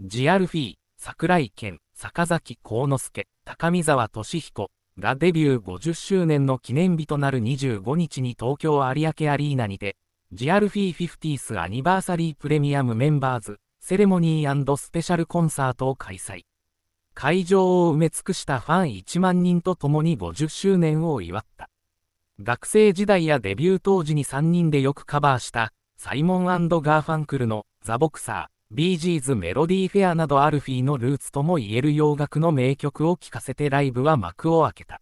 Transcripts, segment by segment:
ジアルフィー、桜井健、坂崎幸之助、高見沢俊彦がデビュー50周年の記念日となる25日に東京有明アリーナにて、ジアルフィー50スアニバーサリープレミアムメンバーズセレモニースペシャルコンサートを開催。会場を埋め尽くしたファン1万人と共に50周年を祝った。学生時代やデビュー当時に3人でよくカバーしたサイモンガーファンクルのザ・ボクサー、ビージーズメロディーフェアなどアルフィーのルーツともいえる洋楽の名曲を聴かせてライブは幕を開けた。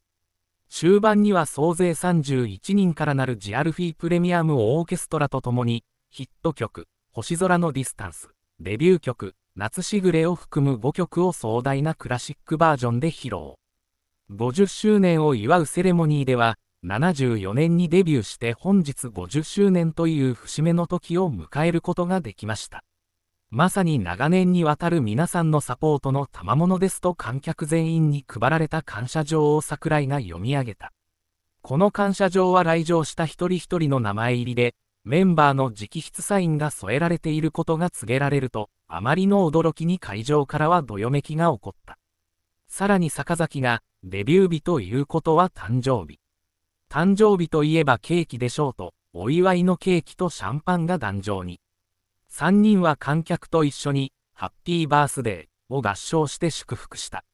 終盤には総勢31人からなるジアルフィープレミアムオーケストラと共に、ヒット曲、星空のディスタンス、デビュー曲、夏しぐれを含む5曲を壮大なクラシックバージョンで披露。50周年を祝うセレモニーでは、74年にデビューして本日50周年という節目の時を迎えることができました。まさに長年にわたる皆さんのサポートの賜物ですと観客全員に配られた感謝状を桜井が読み上げた。この感謝状は来場した一人一人の名前入りで、メンバーの直筆サインが添えられていることが告げられると、あまりの驚きに会場からはどよめきが起こった。さらに坂崎が、デビュー日ということは誕生日。誕生日といえばケーキでしょうと、お祝いのケーキとシャンパンが壇上に。3人は観客と一緒に、ハッピーバースデーを合唱して祝福した。